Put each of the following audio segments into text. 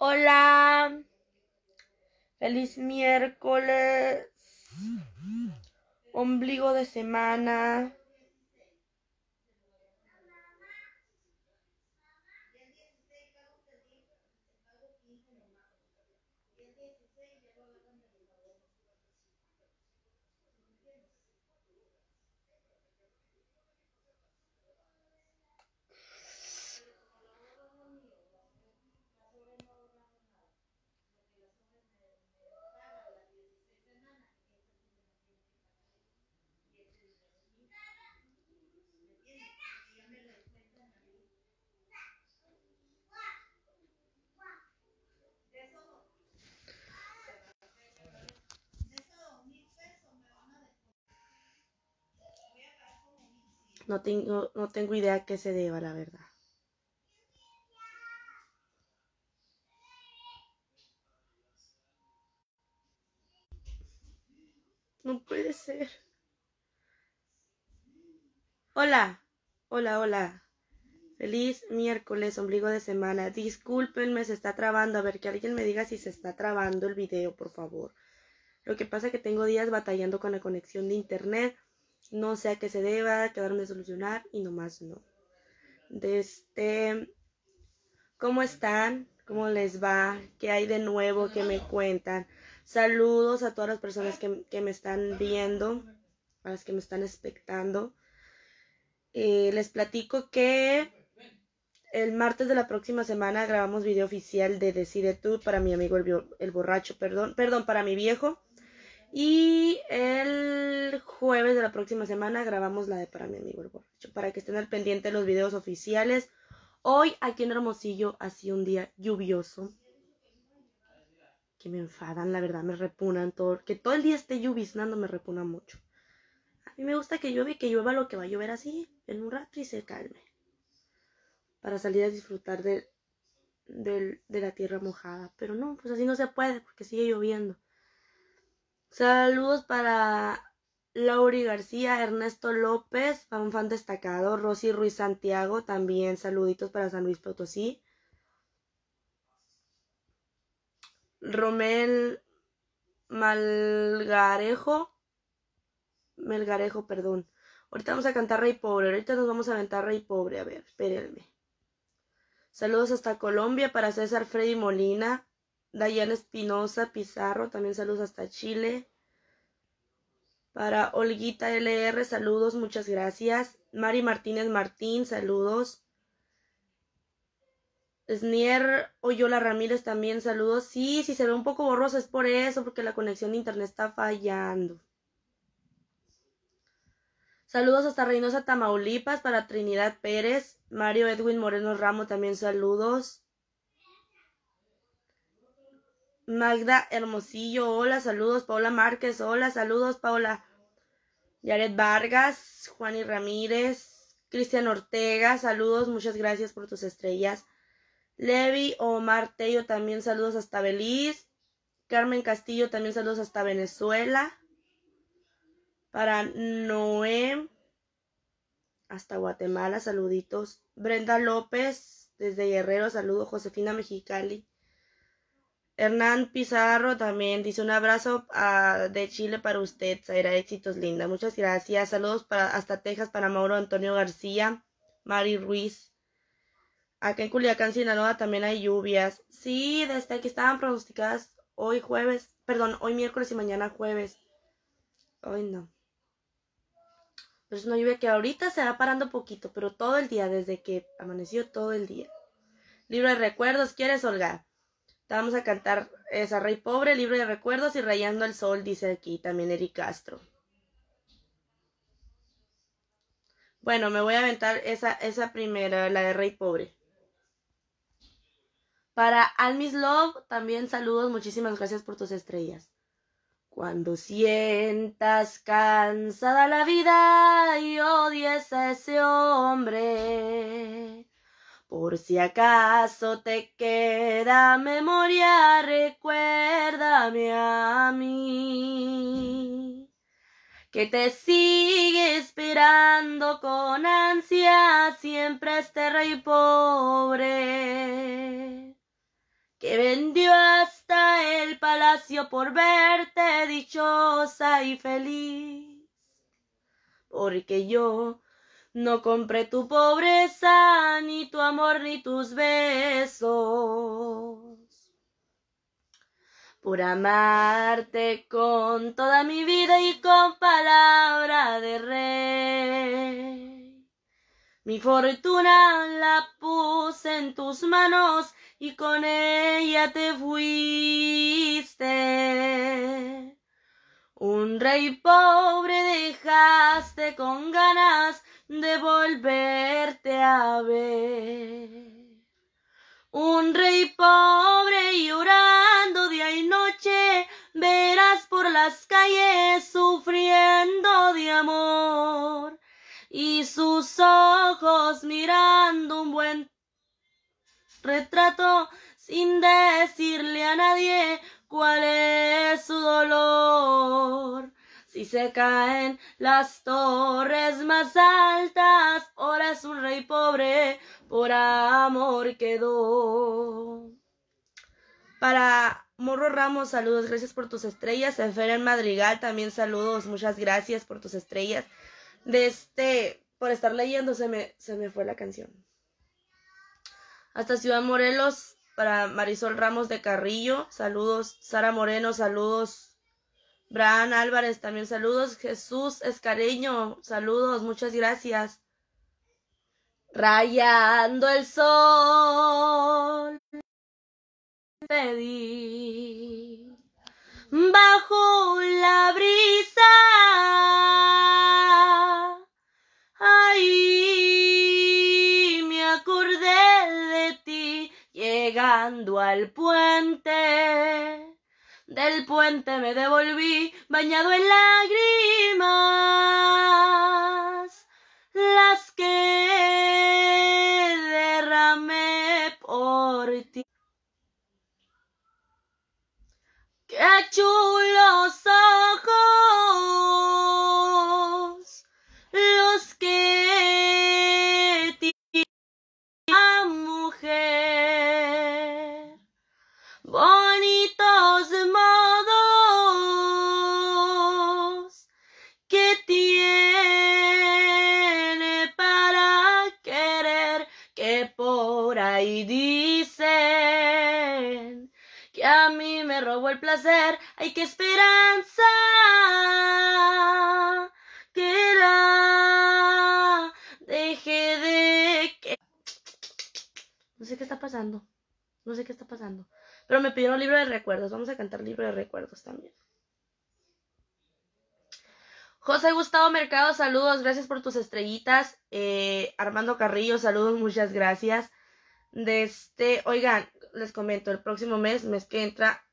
Hola. Feliz miércoles. Ombligo de semana. No tengo, no tengo idea que qué se deba, la verdad. No puede ser. Hola, hola, hola. Feliz miércoles, ombligo de semana. Discúlpenme, se está trabando. A ver, que alguien me diga si se está trabando el video, por favor. Lo que pasa es que tengo días batallando con la conexión de internet. No sé a qué se deba, quedarme de solucionar y nomás no. Este, ¿Cómo están? ¿Cómo les va? ¿Qué hay de nuevo? ¿Qué me cuentan? Saludos a todas las personas que, me están viendo, a las que me están expectando. Eh, les platico que el martes de la próxima semana grabamos video oficial de Decide Tú para mi amigo el borracho, perdón, perdón, para mi viejo. Y el jueves de la próxima semana grabamos la de Para mi amigo el borracho. Para que estén al pendiente de los videos oficiales. Hoy aquí en Hermosillo sido un día lluvioso. Que me enfadan, la verdad, me repunan todo. Que todo el día esté lloviznando me repuna mucho. A mí me gusta que llueve y que llueva lo que va a llover así, en un rato y se calme. Para salir a disfrutar de, de la tierra mojada. Pero no, pues así no se puede porque sigue lloviendo. Saludos para Lauri García, Ernesto López, Un fan destacado, Rosy Ruiz Santiago, también saluditos para San Luis Potosí. Romel Malgarejo, Melgarejo, perdón. Ahorita vamos a cantar Rey Pobre, ahorita nos vamos a aventar Rey Pobre, a ver, espérenme. Saludos hasta Colombia para César Freddy Molina, Dayana Espinosa Pizarro, también saludos hasta Chile. Para Olguita LR, saludos, muchas gracias. Mari Martínez Martín, saludos. Snier Oyola Ramírez también, saludos. Sí, si se ve un poco borroso es por eso, porque la conexión de internet está fallando. Saludos hasta Reynosa, Tamaulipas, para Trinidad Pérez. Mario Edwin Moreno Ramo también, saludos. Magda Hermosillo, hola, saludos. Paola Márquez, hola, saludos, Paola. Yaret Vargas, Juan y Ramírez, Cristian Ortega, saludos, muchas gracias por tus estrellas. Levi Omar Tello, también saludos hasta Beliz. Carmen Castillo, también saludos hasta Venezuela. Para Noé, hasta Guatemala, saluditos. Brenda López, desde Guerrero, saludos. Josefina Mexicali. Hernán Pizarro también dice un abrazo ah, de Chile para usted, Zaira Éxitos Linda. Muchas gracias. Saludos para, hasta Texas para Mauro Antonio García, Mari Ruiz. Acá en Culiacán, Sinaloa también hay lluvias. Sí, desde aquí estaban pronosticadas hoy jueves, perdón, hoy miércoles y mañana jueves. Hoy no. Pero es una lluvia que ahorita se va parando poquito, pero todo el día, desde que amaneció todo el día. Libro de recuerdos, ¿quieres, holgar Vamos a cantar esa Rey Pobre, Libro de Recuerdos y Rayando el Sol, dice aquí también Eric Castro. Bueno, me voy a aventar esa, esa primera, la de Rey Pobre. Para Almis Love, también saludos, muchísimas gracias por tus estrellas. Cuando sientas cansada la vida y odies a ese hombre, por si acaso te queda memoria, recuérdame a mí. Que te sigue esperando con ansia siempre este rey pobre. Que vendió hasta el palacio por verte dichosa y feliz. Porque yo no compré tu pobreza, ni tu amor, ni tus besos. Por amarte con toda mi vida y con palabra de rey. Mi fortuna la puse en tus manos y con ella te fuiste. Un rey pobre dejaste con ganas de volverte a ver. Un rey pobre llorando día y noche, verás por las calles sufriendo de amor. Y sus ojos mirando un buen retrato sin decirle a nadie cuál es su dolor. Si se caen las torres más altas, ahora es un rey pobre por amor quedó. Para Morro Ramos, saludos, gracias por tus estrellas. en Madrigal, también saludos, muchas gracias por tus estrellas. De este, por estar leyendo, se me, se me fue la canción. Hasta Ciudad Morelos, para Marisol Ramos de Carrillo, saludos. Sara Moreno, saludos. Bran Álvarez, también saludos. Jesús Escareño, saludos, muchas gracias. Rayando el sol, te bajo la brisa. Ahí me acordé de ti llegando al puente del puente me devolví bañado en lágrimas, las que derramé por ti. ¡Qué chulos ojos! el placer, hay que esperanza. la deje de que... No sé qué está pasando, no sé qué está pasando. Pero me pidieron libro de recuerdos, vamos a cantar libro de recuerdos también. José Gustavo Mercado, saludos, gracias por tus estrellitas. Eh, Armando Carrillo, saludos, muchas gracias. De este, oigan, les comento, el próximo mes, mes que entra,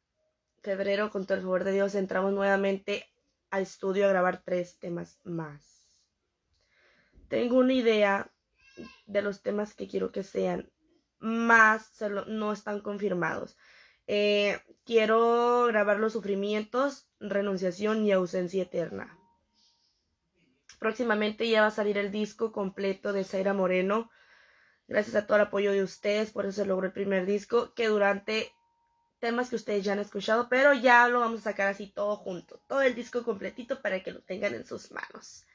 febrero, con todo el favor de Dios, entramos nuevamente al estudio a grabar tres temas más. Tengo una idea de los temas que quiero que sean, más no están confirmados. Eh, quiero grabar los sufrimientos, renunciación y ausencia eterna. Próximamente ya va a salir el disco completo de Zaira Moreno. Gracias a todo el apoyo de ustedes, por eso se logró el primer disco, que durante temas que ustedes ya han escuchado, pero ya lo vamos a sacar así todo junto, todo el disco completito para que lo tengan en sus manos.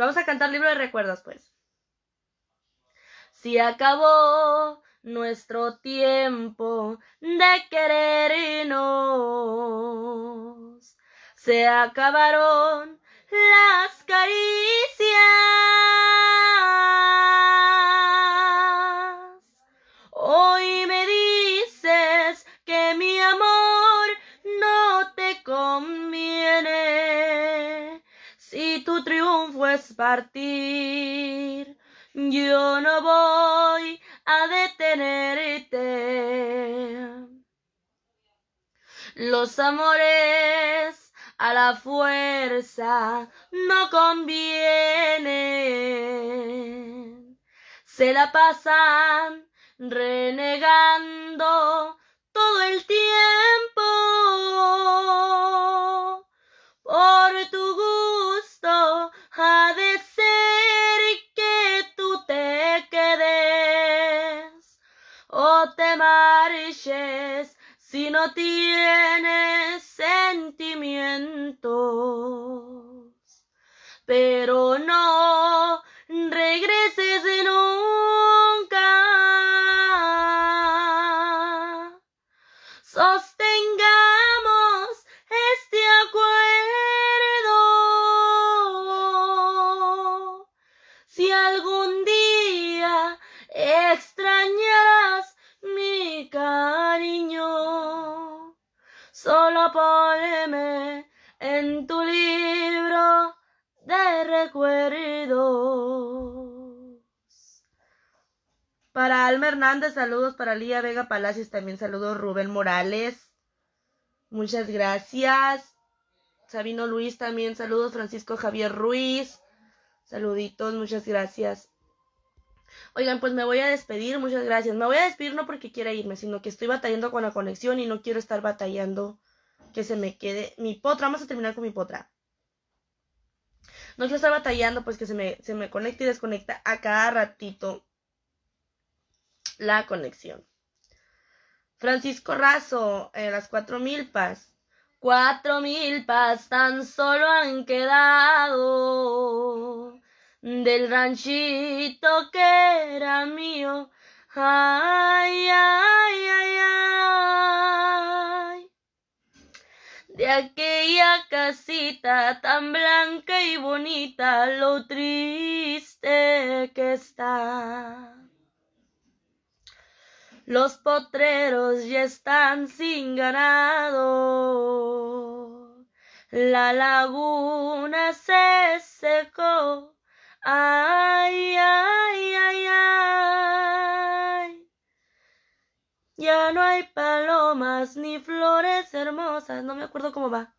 Vamos a cantar libro de recuerdos, pues. Si acabó nuestro tiempo de querernos, se acabaron las caricias. Hoy me dices que mi amor no te conviene. Si tu triunfo es partir, yo no voy a detenerte. Los amores a la fuerza no conviene. Se la pasan renegando todo el tiempo. Por tu gusto ha de ser que tú te quedes o te marches si no tienes sentimientos, pero Para Alma Hernández, saludos. Para Lía Vega Palacios, también saludos. Rubén Morales, muchas gracias. Sabino Luis, también saludos. Francisco Javier Ruiz, saluditos, muchas gracias. Oigan, pues me voy a despedir, muchas gracias. Me voy a despedir no porque quiera irme, sino que estoy batallando con la conexión y no quiero estar batallando que se me quede mi potra. Vamos a terminar con mi potra. No quiero estar batallando pues que se me, conecta y desconecta a cada ratito la conexión. Francisco Razo, eh, las cuatro pas Cuatro milpas tan solo han quedado del ranchito que era mío. Ay, ay, ay, ay de aquella casita tan blanca y bonita, lo triste que está. Los potreros ya están sin ganado, la laguna se secó. ni flores hermosas. No me acuerdo cómo va.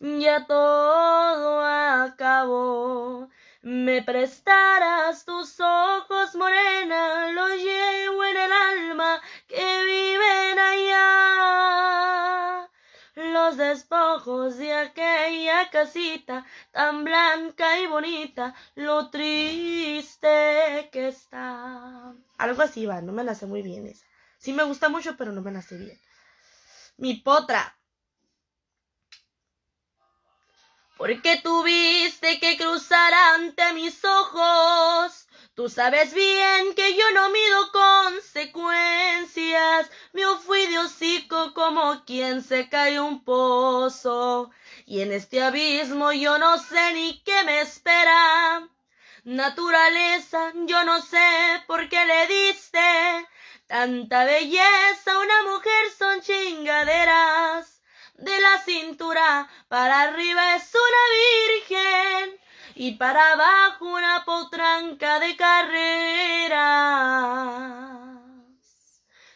Ya todo acabó. Me prestarás tus ojos, morena, lo llevo en el alma que viven allá. Los despojos de aquella casita tan blanca y bonita, lo triste que está. Algo así va, no me la sé muy bien esa. Sí me gusta mucho, pero no me nace bien. Mi potra. ¿Por qué tuviste que cruzar ante mis ojos. Tú sabes bien que yo no mido consecuencias. Me fui de como quien se cae un pozo. Y en este abismo yo no sé ni qué me espera. Naturaleza, yo no sé por qué le diste tanta belleza una mujer, son chingaderas. De la cintura para arriba es una virgen y para abajo una potranca de carreras.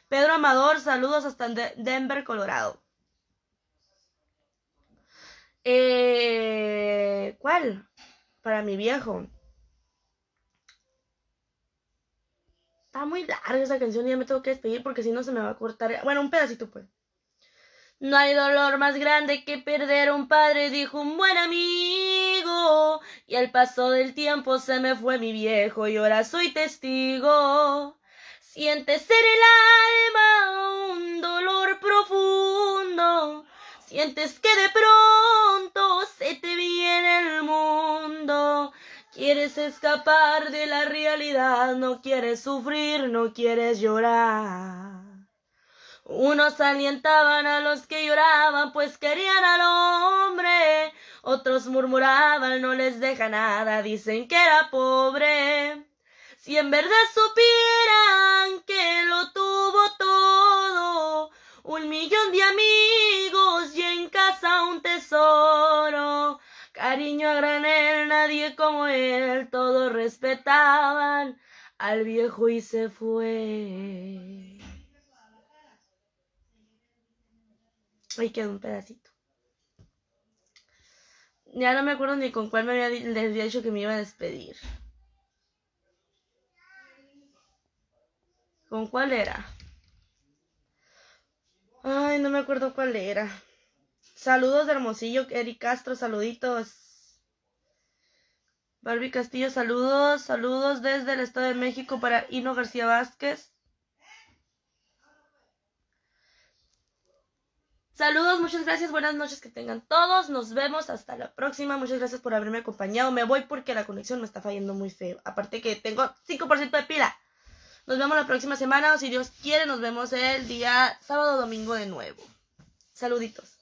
Pedro Amador, saludos hasta Denver, Colorado. Eh, ¿Cuál? Para mi viejo. muy larga esa canción y ya me tengo que despedir porque si no se me va a cortar. Bueno, un pedacito pues. No hay dolor más grande que perder a un padre, dijo un buen amigo. Y al paso del tiempo se me fue mi viejo y ahora soy testigo. Sientes en el alma un dolor profundo. Sientes que de pronto Quieres escapar de la realidad, no quieres sufrir, no quieres llorar. Unos alientaban a los que lloraban, pues querían al hombre. Otros murmuraban, no les deja nada, dicen que era pobre. Si en verdad supieran que lo tuvo todo, un millón de amigos y en casa un tesoro. Cariño a granel, nadie como él, todos respetaban al viejo y se fue. Ahí quedó un pedacito. Ya no me acuerdo ni con cuál me les había dicho que me iba a despedir. ¿Con cuál era? Ay, no me acuerdo cuál era. Saludos de Hermosillo, Eric Castro, saluditos. Barbie Castillo, saludos. Saludos desde el Estado de México para Hino García Vázquez. Saludos, muchas gracias, buenas noches que tengan todos. Nos vemos hasta la próxima. Muchas gracias por haberme acompañado. Me voy porque la conexión me está fallando muy feo. Aparte que tengo 5% de pila. Nos vemos la próxima semana o si Dios quiere nos vemos el día sábado domingo de nuevo. Saluditos.